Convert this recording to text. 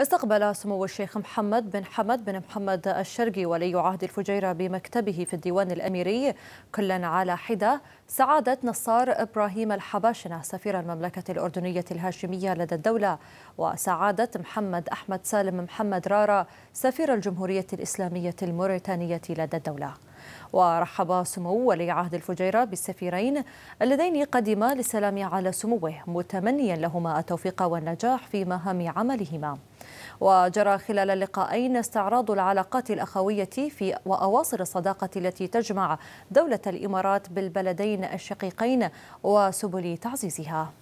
استقبل سمو الشيخ محمد بن حمد بن محمد الشرقي ولي عهد الفجيرة بمكتبه في الديوان الأميري كلا على حدة سعادة نصار إبراهيم الحباشنة سفير المملكة الأردنية الهاشمية لدى الدولة وسعادة محمد أحمد سالم محمد رارا سفير الجمهورية الإسلامية الموريتانية لدى الدولة ورحب سمو ولي عهد الفجيرة بالسفيرين اللذين قدما للسلام على سموه متمنيا لهما التوفيق والنجاح في مهام عملهما وجرى خلال اللقاءين استعراض العلاقات الأخوية في وأواصر الصداقة التي تجمع دولة الإمارات بالبلدين الشقيقين وسبل تعزيزها